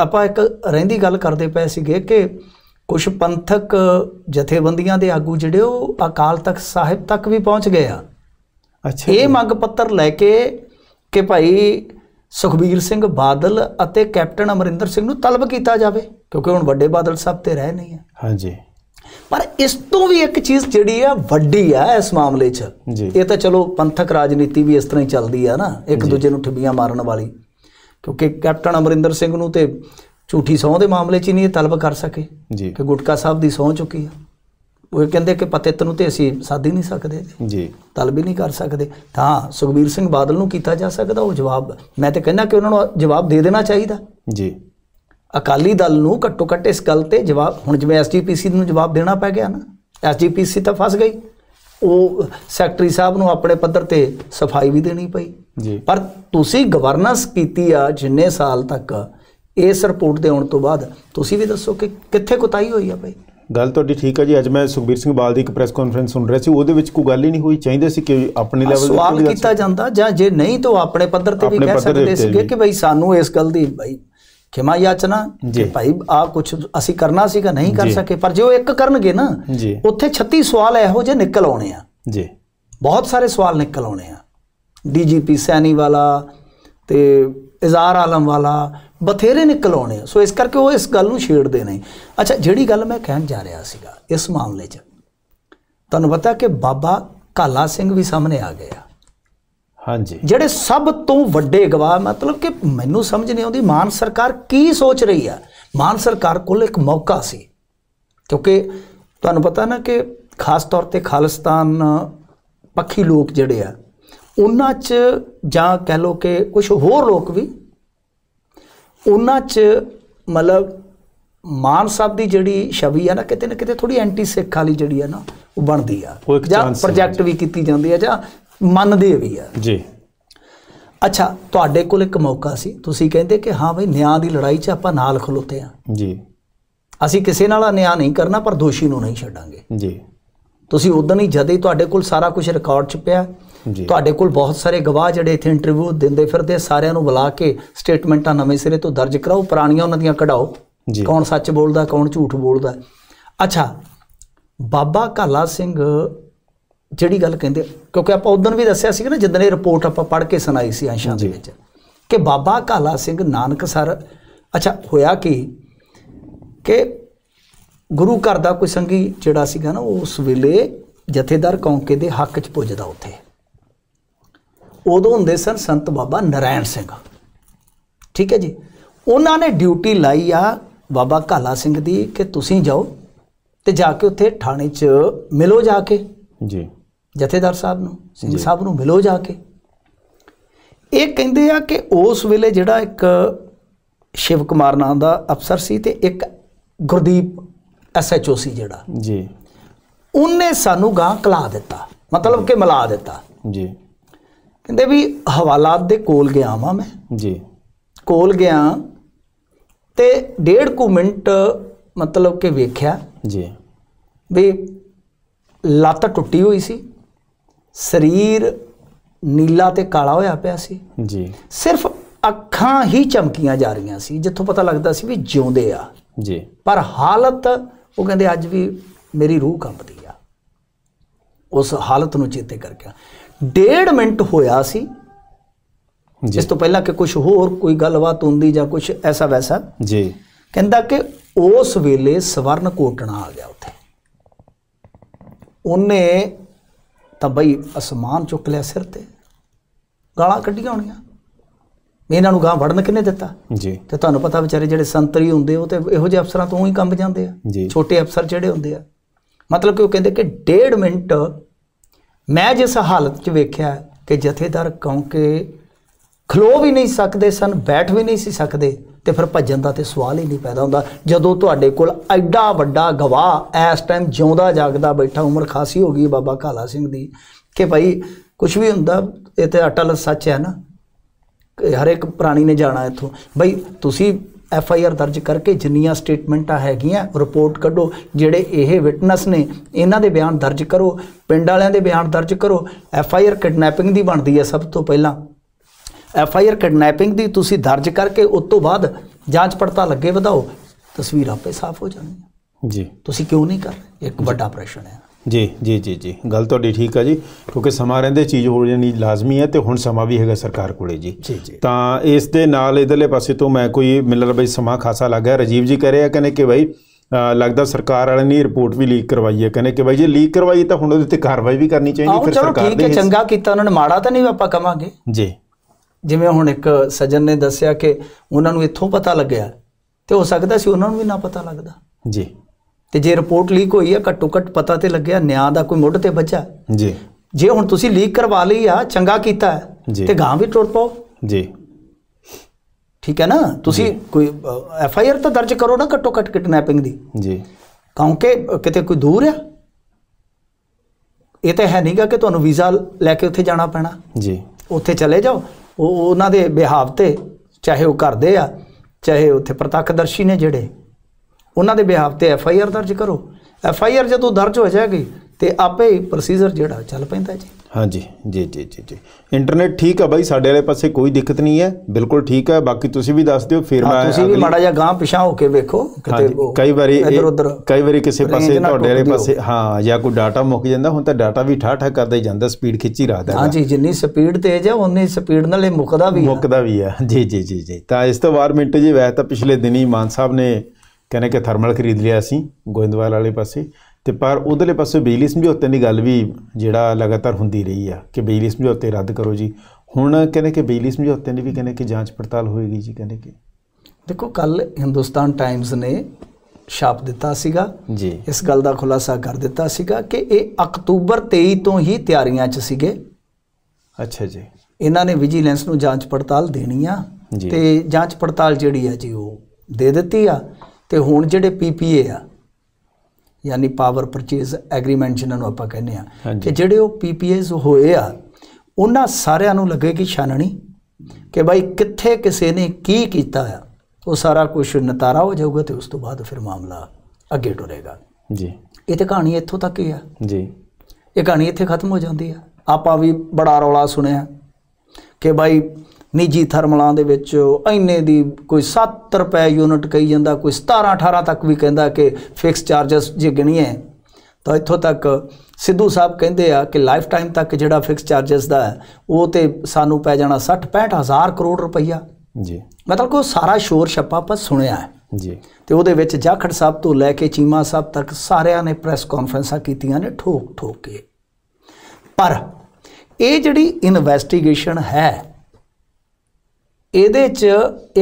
ਆਪਾਂ ਇੱਕ ਰਹਿੰਦੀ ਗੱਲ ਕਰਦੇ ਪਏ ਸੀਗੇ ਕਿ ਕੁਝ ਪੰਥਕ ਜਥੇਬੰਦੀਆਂ ਦੇ ਆਗੂ ਜਿਹੜੇ ਉਹ ਅਕਾਲ ਤਖਤ ਸਾਹਿਬ ਤੱਕ ਵੀ ਪਹੁੰਚ ਗਏ ਆ ਅੱਛਾ ਇਹ ਮੰਗ ਪੱਤਰ ਲੈ ਕੇ ਕਿ ਭਾਈ ਸੁਖਬੀਰ ਸਿੰਘ ਬਾਦਲ ਅਤੇ ਕੈਪਟਨ ਅਮਰਿੰਦਰ ਸਿੰਘ ਨੂੰ ਤਲਬ ਕੀਤਾ ਜਾਵੇ ਕਿਉਂਕਿ ਹੁਣ ਵੱਡੇ ਬਾਦਲ ਸਾਹਿਬ ਤੇ ਰਹਿ ਨਹੀਂ ਆ ਹਾਂਜੀ ਪਰ ਇਸ ਤੋਂ ਵੀ ਇੱਕ ਚੀਜ਼ ਜਿਹੜੀ ਆ ਵੱਡੀ ਆ ਇਸ ਮਾਮਲੇ 'ਚ ਇਹ ਤਾਂ ਚਲੋ ਪੰਥਕ ਰਾਜਨੀਤੀ ਵੀ ਇਸ ਤਰ੍ਹਾਂ ਹੀ ਚੱਲਦੀ ਆ ਨਾ ਇੱਕ ਦੂਜੇ ਨੂੰ ਠੱਬੀਆਂ ਮਾਰਨ ਵਾਲੀ ਕਿਉਂਕਿ ਕੈਪਟਨ ਅਮਰਿੰਦਰ ਸਿੰਘ ਨੂੰ ਤੇ ਝੂਠੀ ਸੌਂ ਦੇ ਮਾਮਲੇ 'ਚ ਹੀ ਨਹੀਂ ਇਹ ਤਲਬ ਕਰ ਸਕੇ ਜੀ ਕਿ ਗੁਟਕਾ ਸਾਹਿਬ ਦੀ ਸੌਂ ਚੁੱਕੀ ਆ ਉਹ ਕਹਿੰਦੇ ਕਿ ਪਤਿਤ ਨੂੰ ਤੇ ਅਸੀਂ ਸਾਦੀ ਨਹੀਂ ਸਕਦੇ ਜੀ ਤਲਬ ਹੀ ਨਹੀਂ ਕਰ ਸਕਦੇ ਤਾਂ ਸੁਖਬੀਰ ਸਿੰਘ ਬਾਦਲ ਨੂੰ ਕੀਤਾ ਜਾ ਸਕਦਾ ਉਹ ਜਵਾਬ ਮੈਂ ਤੇ ਕਹਿੰਦਾ ਕਿ ਉਹਨਾਂ ਨੂੰ ਜਵਾਬ ਦੇ ਦੇਣਾ ਚਾਹੀਦਾ ਜੀ ਅਕਾਲੀ ਦਲ ਨੂੰ ਘੱਟੋ ਘੱਟ ਇਸ ਗੱਲ ਤੇ ਜਵਾਬ ਹੁਣ ਜਿਵੇਂ ਐਸਜੀਪੀਸੀ ਨੂੰ ਜਵਾਬ ਦੇਣਾ ਪੈ ਗਿਆ ਨਾ ਐਸਜੀਪੀਸੀ ਤਾਂ ਫਸ ਗਈ ਉਹ ਸੈਕਟਰੀ ਸਾਹਿਬ ਨੂੰ ਆਪਣੇ ਪੱਧਰ ਤੇ ਸਫਾਈ ਵੀ ਦੇਣੀ ਪਈ ਜੀ ਪਰ ਤੁਸੀਂ ਗਵਰਨੈਂਸ ਕੀਤੀ ਆ ਜਿੰਨੇ ਸਾਲ ਤੱਕ ਇਸ ਰਿਪੋਰਟ ਦੇ ਆਉਣ ਤੋਂ ਬਾਅਦ ਤੁਸੀਂ ਵੀ ਦੱਸੋ ਕਿ ਕਿੱਥੇ ਕੁਤਾਈ ਹੋਈ ਆ ਭਾਈ ਗੱਲ ਤੁਹਾਡੀ ਠੀਕ ਹੈ ਜੀ ਅੱਜ ਮੈਂ ਸੁਖਬੀਰ ਸਿੰਘ ਬਾਲ ਦੀ ਇੱਕ ਪ੍ਰੈਸ ਕਾਨਫਰੰਸ ਸੁਣ ਰਿਹਾ ਸੀ ਉਹਦੇ ਵਿੱਚ ਕੋਈ ਗੱਲ ਹੀ ਨਹੀਂ ਹੋਈ ਚਾਹੀਦੇ ਸੀ ਕਿ ਆਪਣੇ ਲੈਵਲ ਤੇ ਸਵਾਲ ਕੀਤਾ ਜਾਂਦਾ ਜਾਂ ਜੇ ਨਹੀਂ ਤਾਂ ਆਪਣੇ ਪੱਧਰ ਤੇ ਵੀ ਕਹਿ ਸਕਦੇ ਸੀਗੇ ਕਿ ਭਾਈ ਸਾਨੂੰ ਇਸ ਗੱਲ ਦੀ ਭਾਈ ਖਿਮਾ ਯਾਚਨਾ ਕਿ ਭਾਈ ਆ ਕੁਝ ਅਸੀਂ ਕਰਨਾ ਸੀਗਾ ਨਹੀਂ ਕਰ ਸਕੇ ਪਰ ਜੇ ਉਹ ਇੱਕ ਕਰਨਗੇ ਨਾ ਉੱਥੇ 36 ਸਵਾਲ ਇਹੋ ਜਿਹੇ ਨਿਕਲ ਆਉਣੇ ਆ ਜੀ ਬਹੁਤ ਸਾਰੇ ਸਵਾਲ ਨਿਕਲ ਆਉਣੇ ਆ ਡੀਜੀਪੀ ਸੈਣੀ ਵਾਲਾ ਤੇ ਇਜ਼ਾਰ ਆਲਮ ਵਾਲਾ ਬਥੇਰੇ ਨਿਕਲ ਆਉਣੇ ਸੋ ਇਸ ਕਰਕੇ ਉਹ ਇਸ ਗੱਲ ਨੂੰ ਛੇੜਦੇ ਨੇ ਅੱਛਾ ਜਿਹੜੀ ਗੱਲ ਮੈਂ ਕਹਿਣ ਜਾ ਰਿਹਾ ਸੀਗਾ ਇਸ ਮਾਮਲੇ 'ਚ ਤੁਹਾਨੂੰ ਪਤਾ ਕਿ ਬਾਬਾ ਕਾਲਾ ਸਿੰਘ ਵੀ ਸਾਹਮਣੇ ਆ ਗਿਆ ਹਾਂਜੀ ਜਿਹੜੇ ਸਭ ਤੋਂ ਵੱਡੇ ਗਵਾਹ ਮਤਲਬ ਕਿ ਮੈਨੂੰ ਸਮਝ ਨਹੀਂ ਆਉਂਦੀ ਮਾਨ ਸਰਕਾਰ ਕੀ ਸੋਚ ਰਹੀ ਆ ਮਾਨ ਸਰਕਾਰ ਕੋਲ ਇੱਕ ਮੌਕਾ ਸੀ ਕਿਉਂਕਿ ਤੁਹਾਨੂੰ ਪਤਾ ਨਾ ਕਿ ਖਾਸ ਤੌਰ ਤੇ ਖਾਲਿਸਤਾਨ ਪੱਖੀ ਲੋਕ ਜਿਹੜੇ ਆ ਉਹਨਾਂ 'ਚ ਜਾਂ ਕਹਿ ਲੋ ਕਿ ਕੁਝ ਹੋਰ ਲੋਕ ਵੀ ਉਹਨਾਂ 'ਚ ਮਤਲਬ ਮਾਨ ਸਾਹਿਬ ਦੀ ਜਿਹੜੀ ਛਵੀ ਆ ਨਾ ਕਿਤੇ ਨਾ ਕਿਤੇ ਥੋੜੀ ਐਂਟੀ ਸਿੱਖ ਵਾਲੀ ਜਿਹੜੀ ਆ ਨਾ ਉਹ ਬਣਦੀ ਆ ਜਾਂ ਪ੍ਰੋਜੈਕਟ ਵੀ ਕੀਤੀ ਜਾਂਦੀ ਆ ਜਾਂ ਮੰਨਦੇ ਵੀ ਆ ਜੀ ਅੱਛਾ ਤੁਹਾਡੇ ਕੋਲ ਇੱਕ ਮੌਕਾ ਸੀ ਤੁਸੀਂ ਕਹਿੰਦੇ ਕਿ ਹਾਂ ਬਈ ਨਿਆਂ ਦੀ ਲੜਾਈ 'ਚ ਆਪਾਂ ਨਾਲ ਖਲੋਤੇ ਆ ਜੀ ਅਸੀਂ ਕਿਸੇ ਨਾਲ ਨਿਆਂ ਨਹੀਂ ਕਰਨਾ ਪਰ ਦੋਸ਼ੀ ਨੂੰ ਨਹੀਂ ਛੱਡਾਂਗੇ ਜੀ ਤੁਸੀਂ ਉਦੋਂ ਹੀ ਜਦ ਹੀ ਤੁਹਾਡੇ ਕੋਲ ਸਾਰਾ ਕੁਝ ਰਿਕਾਰਡ 'ਚ ਪਿਆ ਤੁਹਾਡੇ ਕੋਲ ਬਹੁਤ ਸਾਰੇ ਗਵਾਹ ਜਿਹੜੇ ਇੱਥੇ ਇੰਟਰਵਿਊ ਦਿੰਦੇ ਫਿਰਦੇ ਸਾਰਿਆਂ ਨੂੰ ਬੁਲਾ ਕੇ ਸਟੇਟਮੈਂਟਾਂ ਨਵੇਂ ਸਿਰੇ ਤੋਂ ਦਰਜ ਕਰਾਓ ਪੁਰਾਣੀਆਂ ਉਹਨਾਂ ਦੀਆਂ ਕਢਾਓ ਕੌਣ ਸੱਚ ਬੋਲਦਾ ਕੌਣ ਝੂਠ ਬੋਲਦਾ ਅੱਛਾ ਬਾਬਾ ਕਾਲਾ ਸਿੰਘ ਜਿਹੜੀ ਗੱਲ ਕਹਿੰਦੇ ਕਿਉਂਕਿ ਆਪਾਂ ਉਦੋਂ ਵੀ ਦੱਸਿਆ ਸੀ ਕਿ ਨਾ ਜਦੋਂ ਇਹ ਰਿਪੋਰਟ ਆਪਾਂ ਪੜ੍ਹ ਕੇ ਸੁਣਾਈ ਸੀ ਅੰਸ਼ਾਂ ਦੇ ਵਿੱਚ ਕਿ ਬਾਬਾ ਕਾਲਾ ਸਿੰਘ ਨਾਨਕ ਸਰ ਅੱਛਾ ਹੋਇਆ ਕਿ ਕਿ ਗੁਰੂ ਘਰ ਦਾ ਕੋਈ ਸੰਗੀ ਜਿਹੜਾ ਸੀਗਾ ਨਾ ਉਸ ਵੇਲੇ ਜਥੇਦਾਰ ਕੌਂਕੇ ਦੇ ਹੱਕ 'ਚ ਪੁੱਜਦਾ ਉੱਥੇ ਉਦੋਂ ਹੁੰਦੇ ਸਨ ਸੰਤ ਬਾਬਾ ਨਰਾਇਣ ਸਿੰਘ ਠੀਕ ਹੈ ਜੀ ਉਹਨਾਂ ਨੇ ਡਿਊਟੀ ਲਾਈ ਆ ਬਾਬਾ ਕਾਲਾ ਸਿੰਘ ਦੀ ਕਿ ਤੁਸੀਂ ਜਾਓ ਤੇ ਜਾ ਕੇ ਉੱਥੇ ਥਾਣੇ 'ਚ ਮਿਲੋ ਜਾ ਕੇ ਜੀ ਜਥੇਦਾਰ ਸਾਹਿਬ ਨੂੰ ਸਿੰਘ ਸਾਹਿਬ ਨੂੰ ਮਿਲੋ ਜਾ ਕੇ ਇਹ ਕਹਿੰਦੇ ਆ ਕਿ ਉਸ ਵੇਲੇ ਜਿਹੜਾ ਇੱਕ ਸ਼ਿਵ ਕੁਮਾਰ ਨਾਮ ਦਾ ਅਫਸਰ ਸੀ ਤੇ ਇੱਕ ਗੁਰਦੀਪ ਐਸਐਚਓ ਸੀ ਜਿਹੜਾ ਜੀ ਉਹਨੇ ਸਾਨੂੰ ਗਾਂ ਕਲਾ ਦਿੱਤਾ ਮਤਲਬ ਕਿ ਮਿਲਾ ਦਿੱਤਾ ਜੀ ਕਹਿੰਦੇ ਵੀ ਹਵਾਲਾਤ ਦੇ ਕੋਲ ਗਿਆ ਵਾਂ ਮੈਂ ਜੀ ਕੋਲ ਗਿਆ ਤੇ ਡੇਢ ਕੁ ਮਿੰਟ ਮਤਲਬ ਕਿ ਵੇਖਿਆ ਜੀ ਵੀ ਲੱਤ ਟੁੱਟੀ ਹੋਈ ਸੀ ਸਰੀਰ ਨੀਲਾ ਤੇ ਕਾਲਾ ਹੋਇਆ ਪਿਆ ਸੀ ਜੀ ਸਿਰਫ ਅੱਖਾਂ ਹੀ ਚਮਕੀਆਂ ਜਾ ਰਹੀਆਂ ਸੀ ਜਿੱਥੋਂ ਪਤਾ ਲੱਗਦਾ ਸੀ ਵੀ ਜਿਉਂਦੇ ਆ ਜੀ ਪਰ ਹਾਲਤ ਉਹ ਕਹਿੰਦੇ ਅੱਜ ਵੀ ਮੇਰੀ ਰੂਹ ਕੰਬਦੀ ਉਸ ਹਾਲਤ ਨੂੰ ਚੇਤੇ ਕਰਕੇ ਡੇਢ ਮਿੰਟ ਹੋਇਆ ਸੀ ਇਸ ਤੋਂ ਪਹਿਲਾਂ ਕਿ ਕੁਝ ਹੋਰ ਕੋਈ ਗੱਲਬਾਤ ਹੁੰਦੀ ਜਾਂ ਕੁਝ ਐਸਾ ਵੈਸਾ ਜੀ ਕਹਿੰਦਾ ਕਿ ਉਸ ਵੇਲੇ ਸਵਰਨ ਕੋਟਣਾ ਆ ਗਿਆ ਉੱਥੇ ਉਹਨੇ ਤਾਂ ਬਈ ਅਸਮਾਨ ਚੁੱਕ ਲਿਆ ਸਿਰ ਤੇ ਗਾਲਾਂ ਕੱਢੀਆਂ ਹੋਣੀਆਂ ਇਹਨਾਂ ਨੂੰ ਗਾਂ ਵੜਨ ਕਿਨੇ ਦਿੱਤਾ ਜੀ ਤੇ ਤੁਹਾਨੂੰ ਪਤਾ ਵਿਚਾਰੇ ਜਿਹੜੇ ਸੰਤਰੀ ਹੁੰਦੇ ਉਹ ਤੇ ਇਹੋ ਜਿਹੇ ਅਫਸਰਾਂ ਤੋਂ ਹੀ ਕੰਬ ਜਾਂਦੇ ਆ ਛੋਟੇ ਅਫਸਰ ਜਿਹੜੇ ਹੁੰਦੇ ਆ ਮਤਲਬ ਕਿ ਉਹ ਕਹਿੰਦੇ ਕਿ ਡੇਢ ਮਿੰਟ ਮੈਂ ਜਿਸ ਹਾਲਤ 'ਚ ਵੇਖਿਆ ਕਿ ਜਥੇਦਾਰ ਕਿਉਂਕਿ ਖਲੋ ਵੀ ਨਹੀਂ ਸਕਦੇ ਸਨ ਬੈਠ ਵੀ ਨਹੀਂ ਸੀ ਸਕਦੇ ਤੇ ਫਿਰ ਭੱਜਣ ਦਾ ਤੇ ਸਵਾਲ ਹੀ ਨਹੀਂ ਪੈਦਾ ਹੁੰਦਾ ਜਦੋਂ ਤੁਹਾਡੇ ਕੋਲ ਐਡਾ ਵੱਡਾ ਗਵਾਹ ਇਸ ਟਾਈਮ ਜਿਉਂਦਾ ਜਾਗਦਾ ਬੈਠਾ ਉਮਰ ਖਾਸੀ ਹੋ ਗਈ ਬਾਬਾ ਕਾਲਾ ਸਿੰਘ ਦੀ ਕਿ ਭਾਈ ਕੁਝ ਵੀ ਹੁੰਦਾ ਇਹ ਤੇ ਅਟਲ ਸੱਚ ਹੈ ਨਾ ਹਰ ਇੱਕ ਪ੍ਰਾਣੀ ਨੇ ਜਾਣਾ ਇੱਥੋਂ ਭਾਈ ਤੁਸੀਂ ਐਫ ਆਈ ਆਰ ਦਰਜ ਕਰਕੇ ਜਿੰਨੀਆਂ ਸਟੇਟਮੈਂਟਾਂ ਹੈਗੀਆਂ ਰਿਪੋਰਟ ਕੱਢੋ ਜਿਹੜੇ ਇਹ ਵਿਟਨੈਸ ਨੇ ਇਹਨਾਂ ਦੇ ਬਿਆਨ ਦਰਜ ਕਰੋ ਪਿੰਡ ਵਾਲਿਆਂ ਦੇ ਬਿਆਨ ਦਰਜ ਕਰੋ ਐਫ ਆਈ ਆਰ ਕਿਡਨੈਪਿੰਗ ਦੀ ਬਣਦੀ ਹੈ ਸਭ ਤੋਂ ਪਹਿਲਾਂ ਐਫ ਆਈ ਆਰ ਕਿਡਨੈਪਿੰਗ ਦੀ ਤੁਸੀਂ ਦਰਜ ਕਰਕੇ ਉਸ ਤੋਂ ਬਾਅਦ ਜਾਂਚ ਪੜਤਾਲ ਅੱਗੇ ਵਧਾਓ ਤਸਵੀਰ ਆਪੇ ਸਾਫ਼ ਹੋ ਜਾਣੀ ਜੀ ਤੁਸੀਂ ਕਿਉਂ ਨਹੀਂ ਕਰ ਇੱਕ ਵੱਡਾ ਪ੍ਰਸ਼ਨ ਹੈ ਜੀ ਜੀ ਜੀ ਜੀ ਗੱਲ ਤੁਹਾਡੀ ਠੀਕ ਆ ਜੀ ਕਿਉਂਕਿ ਸਮਾਂ ਰਹਿੰਦੇ ਚੀਜ਼ ਹੋ ਜਾਣੀ ਲਾਜ਼ਮੀ ਹੈ ਤੇ ਹੁਣ ਸਮਾਂ ਵੀ ਹੈਗਾ ਸਰਕਾਰ ਕੋਲੇ ਜੀ ਤਾਂ ਇਸ ਦੇ ਨਾਲ ਇਧਰਲੇ ਪਾਸੇ ਤੋਂ ਮੈਂ ਕੋਈ ਮਿਲਰ ਬਈ ਸਮਾਂ ਖਾਸਾ ਲੱਗਾ ਰਜੀਵ ਜੀ ਕਹਿ ਰਿਹਾ ਕਹਿੰਦੇ ਕਿ ਭਾਈ ਲੱਗਦਾ ਸਰਕਾਰ ਵਾਲੇ ਨੇ ਰਿਪੋਰਟ ਵੀ ਲੀਕ ਕਰਵਾਈ ਹੈ ਕਹਿੰਦੇ ਕਿ ਭਾਈ ਜੇ ਲੀਕ ਕਰਵਾਈ ਤਾਂ ਹੁਣ ਉਹਦੇ ਤੇ ਕਾਰਵਾਈ ਵੀ ਕਰਨੀ ਚਾਹੀਦੀ ਫਿਰ ਸਰਕਾਰ ਦੇ ਚੰਗਾ ਕੀਤਾ ਉਹਨਾਂ ਨੇ ਮਾੜਾ ਤਾਂ ਨਹੀਂ ਆਪਾਂ ਕਵਾਂਗੇ ਜੀ ਜਿਵੇਂ ਹੁਣ ਇੱਕ ਸਜਣ ਨੇ ਦੱਸਿਆ ਕਿ ਉਹਨਾਂ ਨੂੰ ਇੱਥੋਂ ਪਤਾ ਲੱਗਿਆ ਤੇ ਹੋ ਸਕਦਾ ਸੀ ਉਹਨਾਂ ਨੂੰ ਵੀ ਨਾ ਪਤਾ ਲੱਗਦਾ ਜੀ ਤੇ ਜੇ ਰਿਪੋਰਟ ਲੀਕ ਹੋਈ ਆ ਘੱਟੋ ਘੱਟ ਪਤਾ ਤੇ ਲੱਗਿਆ ਨਿਆਂ ਦਾ ਕੋਈ ਮੁੱਢ ਤੇ ਬਚਾ ਜੀ ਜੇ ਹੁਣ ਤੁਸੀਂ ਲੀਕ ਕਰਵਾ ਲਈ ਆ ਚੰਗਾ ਕੀਤਾ ਤੇ ਗਾਂ ਵੀ ਟੁੱਟ ਪਾਓ ਜੀ ਠੀਕ ਹੈ ਨਾ ਤੁਸੀਂ ਕੋਈ ਐਫ ਆਈ ਆਰ ਤਾਂ ਦਰਜ ਕਰੋ ਨਾ ਘੱਟੋ ਘੱਟ ਕਿਡਨੈਪਿੰਗ ਦੀ ਜੀ ਕਿਉਂਕਿ ਕਿਤੇ ਕੋਈ ਦੂਰ ਆ ਇਹ ਤਾਂ ਹੈ ਨਹੀਂਗਾ ਕਿ ਤੁਹਾਨੂੰ ਵੀਜ਼ਾ ਲੈ ਕੇ ਉੱਥੇ ਜਾਣਾ ਪੈਣਾ ਜੀ ਉੱਥੇ ਚਲੇ ਜਾਓ ਉਹ ਉਹਨਾਂ ਦੇ ਬਿਹਾਵ ਤੇ ਚਾਹੇ ਉਹ ਕਰਦੇ ਆ ਚਾਹੇ ਉੱਥੇ ਪ੍ਰਤੱਖਦਰਸ਼ੀ ਨੇ ਜਿਹੜੇ ਉਹਨਾਂ ਦੇ ਬਿਹਾਫ ਤੇ ਐਫ ਆਈ ਆਰ ਦਰਜ ਕਰੋ ਐਫ ਆਈ ਆਰ ਜਦੋਂ ਦਰਜ ਹੋ ਜਾਏਗੀ ਤੇ ਆਪੇ ਪ੍ਰੋਸੀਜਰ ਜਿਹੜਾ ਚੱਲ ਪੈਂਦਾ ਜੀ ਹਾਂਜੀ ਜੀ ਜੀ ਜੀ ਜੀ ਇੰਟਰਨੈਟ ਠੀਕ ਆ ਬਾਈ ਸਾਡੇ ਵਾਲੇ ਪਾਸੇ ਕੋਈ ਦਿੱਕਤ ਨਹੀਂ ਹੈ ਬਿਲਕੁਲ ਠੀਕ ਹੈ ਬਾਕੀ ਤੁਸੀਂ ਵੀ ਦੱਸ ਦਿਓ ਫਿਰ ਮੈਂ ਤੁਸੀਂ ਵੀ ਮਾੜਾ ਜਿਹਾ ਗਾਂ ਪਿਛਾ ਹੋ ਕੇ ਵੇਖੋ ਕਿਤੇ ਕਈ ਵਾਰੀ ਇੱਧਰ ਕਈ ਵਾਰੀ ਕਿਸੇ ਪਾਸੇ ਤੁਹਾਡੇ ਵਾਲੇ ਪਾਸੇ ਹਾਂ ਜਾਂ ਕੋਈ ਡਾਟਾ ਮੁੱਕ ਜਾਂਦਾ ਹੁਣ ਤਾਂ ਡਾਟਾ ਵੀ ਠਾ ਠਾ ਕਰਦਾ ਹੀ ਜਾਂਦਾ ਸਪੀਡ ਖਿੱਚੀ ਰੱਖਦਾ ਹਾਂ ਜੀ ਜਿੰਨੀ ਸਪੀਡ ਤੇਜ਼ ਹੈ ਉਨੀ ਸਪੀਡ ਨਾਲ ਇਹ ਮੁੱਕਦਾ ਵੀ ਮੁੱਕਦਾ ਵੀ ਹੈ ਜੀ ਜੀ ਜੀ ਜੀ ਤਾਂ ਇਸ ਤੋਂ ਬਾਅਦ ਮਿੰਟ ਜੀ ਵੈਸੇ ਤਾਂ ਪਿਛਲੇ ਦਿਨੀ ਮਾਨ ਸਾਹਿਬ ਨੇ ਕਹਿੰਦੇ ਕਿ ਥਰਮਲ ਖਰੀਦ ਲਿਆ ਸੀ ਗੋਇੰਦਵਾਲ ਵਾਲੇ ਪਾਸੇ ਤੇ ਪਰ ਉਧਰਲੇ ਪਾਸੇ ਬਿਜਲੀ ਸਮਝੌਤੇ ਦੀ ਗੱਲ ਵੀ ਜਿਹੜਾ ਲਗਾਤਾਰ ਹੁੰਦੀ ਰਹੀ ਆ ਕਿ ਬਿਜਲੀ ਸਮਝੌਤੇ ਰੱਦ ਕਰੋ ਜੀ ਹੁਣ ਕਹਿੰਦੇ ਕਿ ਬਿਜਲੀ ਸਮਝੌਤੇ ਨੇ ਵੀ ਕਹਿੰਦੇ ਕਿ ਜਾਂਚ ਪੜਤਾਲ ਹੋਏਗੀ ਜੀ ਕਹਿੰਦੇ ਕਿ ਦੇਖੋ ਕੱਲ ਹਿੰਦੁਸਤਾਨ ਟਾਈਮਜ਼ ਨੇ ਛਾਪ ਦਿੱਤਾ ਸੀਗਾ ਜੀ ਇਸ ਗੱਲ ਦਾ ਖੁਲਾਸਾ ਕਰ ਦਿੱਤਾ ਸੀਗਾ ਕਿ ਇਹ ਅਕਤੂਬਰ 23 ਤੋਂ ਹੀ ਤਿਆਰੀਆਂ 'ਚ ਸੀਗੇ ਅੱਛਾ ਜੀ ਇਹਨਾਂ ਨੇ ਵਿਜੀਲੈਂਸ ਨੂੰ ਜਾਂਚ ਪੜਤਾਲ ਦੇਣੀ ਆ ਤੇ ਜਾਂਚ ਪੜਤਾਲ ਜਿਹੜੀ ਆ ਜੀ ਉਹ ਦੇ ਦਿੱਤੀ ਆ ਤੇ ਹੁਣ ਜਿਹੜੇ ਪੀਪੀਏ ਆ ਯਾਨੀ ਪਾਵਰ ਪਰਚੇਸ ਐਗਰੀਮੈਂਟ ਜਿਹਨਾਂ ਨੂੰ ਆਪਾਂ ਕਹਿੰਦੇ ਆ ਤੇ ਜਿਹੜੇ ਉਹ ਪੀਪੀਏਸ ਹੋਏ ਆ ਉਹਨਾਂ ਸਾਰਿਆਂ ਨੂੰ ਲੱਗੇਗੀ ਛਾਨਣੀ ਕਿ ਭਾਈ ਕਿੱਥੇ ਕਿਸੇ ਨੇ ਕੀ ਕੀਤਾ ਆ ਉਹ ਸਾਰਾ ਕੁਝ ਨਤਾਰਾ ਹੋ ਜਾਊਗਾ ਤੇ ਉਸ ਤੋਂ ਬਾਅਦ ਫਿਰ ਮਾਮਲਾ ਅੱਗੇ ਟੁਰੇਗਾ ਜੀ ਇਹ ਤੇ ਕਹਾਣੀ ਇੱਥੋਂ ਤੱਕ ਹੀ ਆ ਜੀ ਇਹ ਕਹਾਣੀ ਇੱਥੇ ਖਤਮ ਹੋ ਜਾਂਦੀ ਆ ਆਪਾਂ ਵੀ ਬੜਾ ਰੌਲਾ ਸੁਣਿਆ ਕਿ ਭਾਈ ਨਿੱਜੀ ਥਰਮਲਾਂ ਦੇ ਵਿੱਚ ਐਨੇ ਦੀ ਕੋਈ 7 ਰੁਪਏ ਯੂਨਿਟ ਕਹੀ ਜਾਂਦਾ ਕੋਈ 17 18 ਤੱਕ ਵੀ ਕਹਿੰਦਾ ਕਿ ਫਿਕਸ ਚਾਰजेस ਜੇ ਗਿਣੀਏ ਤਾਂ ਇੱਥੋਂ ਤੱਕ ਸਿੱਧੂ ਸਾਹਿਬ ਕਹਿੰਦੇ ਆ ਕਿ ਲਾਈਫ ਟਾਈਮ ਤੱਕ ਜਿਹੜਾ ਫਿਕਸ ਚਾਰजेस ਦਾ ਹੈ ਉਹ ਤੇ ਸਾਨੂੰ ਪੈ ਜਾਣਾ 60 65 ਹਜ਼ਾਰ ਕਰੋੜ ਰੁਪਈਆ ਜੀ ਮਤਲਬ ਕੋ ਸਾਰਾ ਸ਼ੋਰ ਛੱਪਾ ਆਪਾਂ ਸੁਣਿਆ ਹੈ ਜੀ ਤੇ ਉਹਦੇ ਵਿੱਚ ਜਾਖੜ ਸਾਹਿਬ ਤੋਂ ਲੈ ਕੇ ਚੀਮਾ ਸਾਹਿਬ ਤੱਕ ਸਾਰਿਆਂ ਨੇ ਪ੍ਰੈਸ ਕਾਨਫਰੰਸਾਂ ਕੀਤੀਆਂ ਨੇ ਠੋਕ ਠੋਕ ਕੇ ਪਰ ਇਹ ਜਿਹੜੀ ਇਨਵੈਸਟੀਗੇਸ਼ਨ ਹੈ ਇਹਦੇ 'ਚ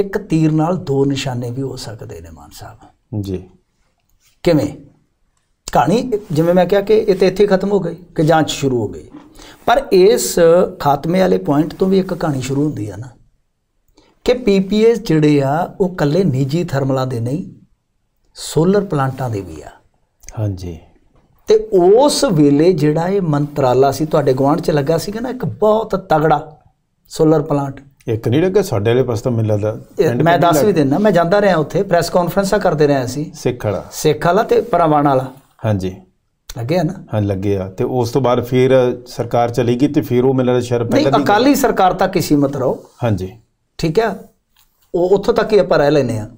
ਇੱਕ ਤੀਰ ਨਾਲ ਦੋ ਨਿਸ਼ਾਨੇ ਵੀ ਹੋ ਸਕਦੇ ਨੇ ਮਾਨ ਸਾਹਿਬ ਜੀ ਕਿਵੇਂ ਕਹਾਣੀ ਜਿਵੇਂ ਮੈਂ ਕਿਹਾ ਕਿ ਇਹ ਤੇ ਇੱਥੇ ਖਤਮ ਹੋ ਗਈ ਕਿ ਜਾਂਚ ਸ਼ੁਰੂ ਹੋ ਗਈ ਪਰ ਇਸ ਖਾਤਮੇ ਵਾਲੇ ਪੁਆਇੰਟ ਤੋਂ ਵੀ ਇੱਕ ਕਹਾਣੀ ਸ਼ੁਰੂ ਹੁੰਦੀ ਆ ਨਾ ਕਿ ਪੀਪੀਏ ਜਿਹੜੇ ਆ ਉਹ ਕੱਲੇ ਨਿੱਜੀ ਥਰਮਲਾਂ ਦੇ ਨਹੀਂ ਸੋਲਰ ਪਲਾਂਟਾਂ ਦੇ ਵੀ ਆ ਹਾਂਜੀ ਤੇ ਉਸ ਵੇਲੇ ਜਿਹੜਾ ਇਹ ਮੰਤਰਾਲਾ ਸੀ ਤੁਹਾਡੇ ਗਵਾਂਢ 'ਚ ਲੱਗਾ ਸੀਗਾ ਨਾ ਇੱਕ ਬਹੁਤ ਤਗੜਾ ਸੋਲਰ ਪਲਾਂਟ ਇੱਕ ਨਹੀਂ ਲੱਗਾ ਸਾਡੇ ਵਾਲੇ ਪਾਸੇ ਤਾਂ ਮਿਲਦਾ ਮੈਂ ਦੱਸ ਵੀ ਦਿੰਦਾ ਮੈਂ ਜਾਂਦਾ ਰਿਹਾ ਉੱਥੇ ਪ੍ਰੈਸ ਕਾਨਫਰੰਸਾਂ ਕਰਦੇ ਰਿਹਾ ਸੀ ਸਿੱਖ ਵਾਲਾ ਸਿੱਖ ਵਾਲਾ ਤੇ ਪਰਵਾਨ ਵਾਲਾ ਹਾਂਜੀ ਲੱਗਿਆ ਨਾ ਹਾਂ ਲੱਗਿਆ ਤੇ ਉਸ ਤੋਂ ਬਾਅਦ ਫਿਰ ਸਰਕਾਰ ਚਲੀ ਗਈ ਤੇ ਫਿਰ ਉਹ ਮਿਲਦਾ ਸ਼ਰ ਪਹਿਲਾਂ ਨਹੀਂ ਅਕਾਲੀ ਸਰਕਾਰ ਤੱਕ ਹੀ ਸੀਮਤ ਰਹੋ ਹਾਂਜੀ ਠੀਕ ਆ ਉਹ ਉੱਥੋਂ ਤੱਕ ਹੀ ਆਪਾਂ ਰਹਿ ਲੈਨੇ ਆ